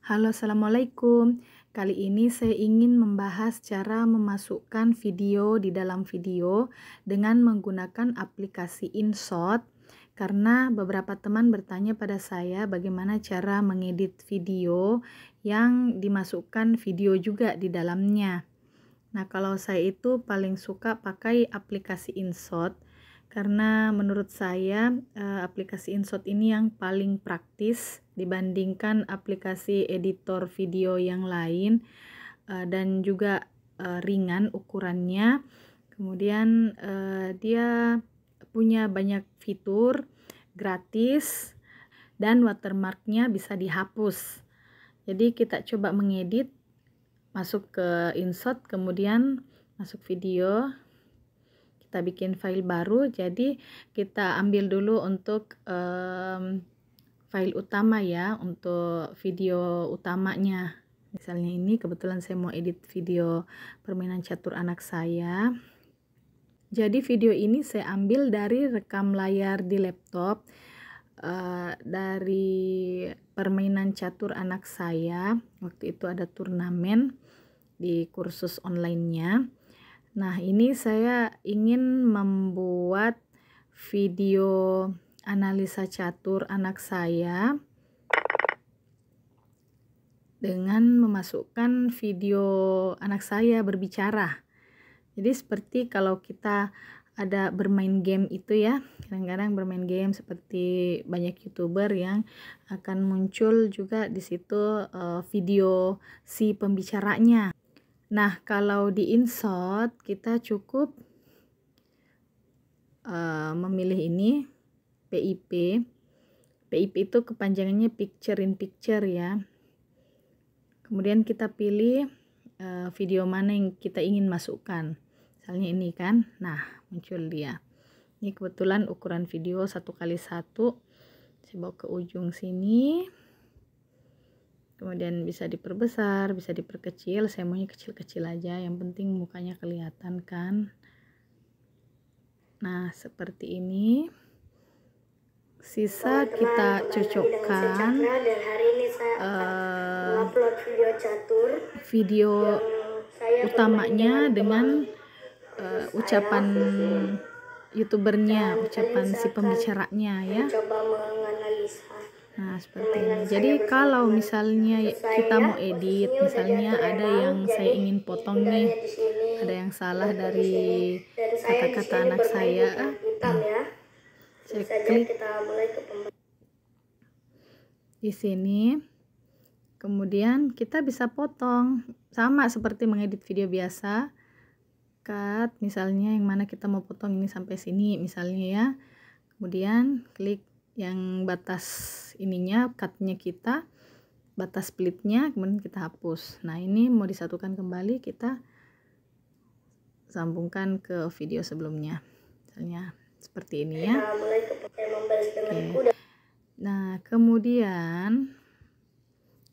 Halo, assalamualaikum. Kali ini saya ingin membahas cara memasukkan video di dalam video dengan menggunakan aplikasi InShot. Karena beberapa teman bertanya pada saya bagaimana cara mengedit video yang dimasukkan video juga di dalamnya. Nah, kalau saya itu paling suka pakai aplikasi InShot karena menurut saya eh, aplikasi InShot ini yang paling praktis dibandingkan aplikasi editor video yang lain eh, dan juga eh, ringan ukurannya. Kemudian dia punya banyak fitur gratis dan watermarknya bisa dihapus. Jadi kita coba mengedit, masuk ke InShot, kemudian masuk video, kita bikin file baru jadi kita ambil dulu untuk um, file utama ya untuk video utamanya misalnya ini kebetulan saya mau edit video permainan catur anak saya jadi video ini saya ambil dari rekam layar di laptop Uh, dari permainan catur anak saya waktu itu ada turnamen di kursus online-nya Nah, ini saya ingin membuat video analisa catur anak saya dengan memasukkan video anak saya berbicara. Jadi seperti kalau kita ada bermain game itu ya, kadang-kadang bermain game seperti banyak youtuber yang akan muncul juga di situ eh, video si pembicaranya. Nah, kalau di insert kita cukup uh, memilih ini PIP. PIP itu kepanjangannya picture in picture ya. Kemudian kita pilih uh, video mana yang kita ingin masukkan. Misalnya ini kan. Nah, muncul dia. Ini kebetulan ukuran video satu kali satu. Saya bawa ke ujung sini kemudian bisa diperbesar bisa diperkecil saya maunya kecil-kecil aja yang penting mukanya kelihatan kan nah seperti ini sisa teman, kita cocokkan eh, video catur video utamanya dengan uh, ucapan youtubernya ucapan si pembicaranya ya coba menganalisa Nah, seperti ini. Jadi kalau misalnya kita mau edit, misalnya ada yang saya ingin potong nih, ada yang salah dari kata-kata anak saya. Ah, ya. Saya klik di sini. Kemudian kita bisa potong sama seperti mengedit video biasa. Cut, misalnya yang mana kita mau potong ini sampai sini misalnya ya. Kemudian klik yang batas ininya cutnya kita batas splitnya kemudian kita hapus nah ini mau disatukan kembali kita sambungkan ke video sebelumnya misalnya seperti ini ya nah, Oke. nah kemudian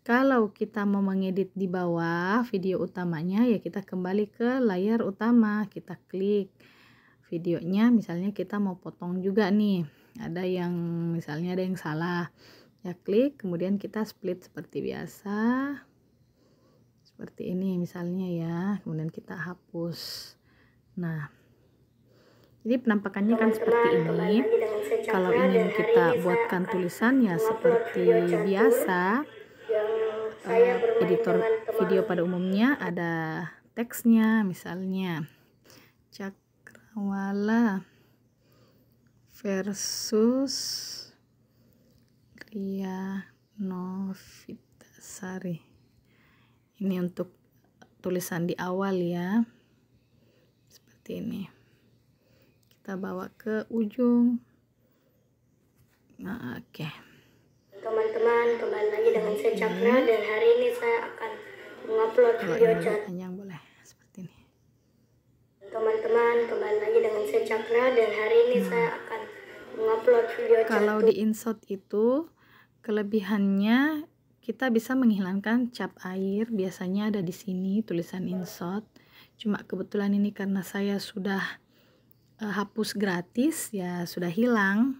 kalau kita mau mengedit di bawah video utamanya ya kita kembali ke layar utama kita klik videonya misalnya kita mau potong juga nih ada yang misalnya ada yang salah ya klik kemudian kita split seperti biasa seperti ini misalnya ya kemudian kita hapus nah jadi penampakannya kan seperti ini kalau ingin kita buatkan tulisan ya seperti biasa eh, editor video pada umumnya ada teksnya misalnya cakrawala versus Ria Novitasari. Ini untuk tulisan di awal ya. Seperti ini. Kita bawa ke ujung. Nah, oke. Okay. Teman-teman, kembali lagi dengan saya Cakra hmm. dan hari ini saya akan mengupload video chat. Panjang boleh seperti ini. Teman-teman, kembali lagi dengan saya Cakra dan hari ini nah. saya akan kalau di insert itu kelebihannya kita bisa menghilangkan cap air biasanya ada di sini tulisan insert cuma kebetulan ini karena saya sudah uh, hapus gratis ya sudah hilang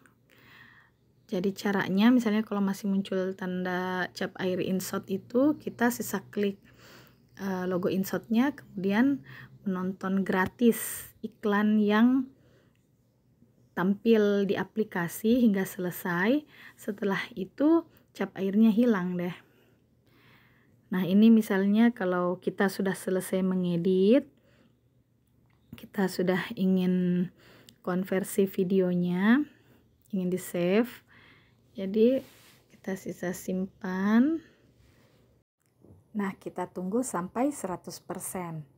jadi caranya misalnya kalau masih muncul tanda cap air insert itu kita sisa klik uh, logo insertnya kemudian menonton gratis iklan yang tampil di aplikasi hingga selesai. Setelah itu cap airnya hilang deh. Nah, ini misalnya kalau kita sudah selesai mengedit, kita sudah ingin konversi videonya, ingin di-save. Jadi, kita sisa simpan. Nah, kita tunggu sampai 100%.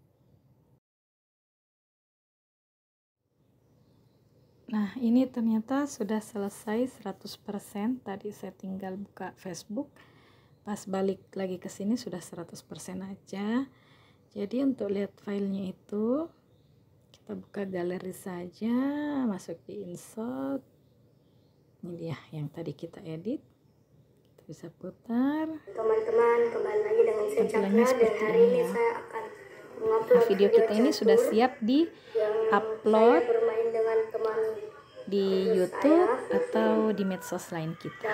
Nah, ini ternyata sudah selesai 100%. Tadi saya tinggal buka Facebook. Pas balik lagi ke sini sudah 100% aja. Jadi untuk lihat filenya itu kita buka galeri saja, masuk di insert. Ini dia yang tadi kita edit. Kita bisa putar. Teman-teman, kembali lagi dengan saya Cakra dan hari ini ya. saya akan nah, video kita ini sudah siap di upload di YouTube atau di medsos lain kita.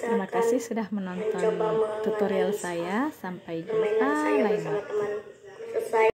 Terima kasih sudah menonton tutorial saya. Sampai jumpa lain waktu.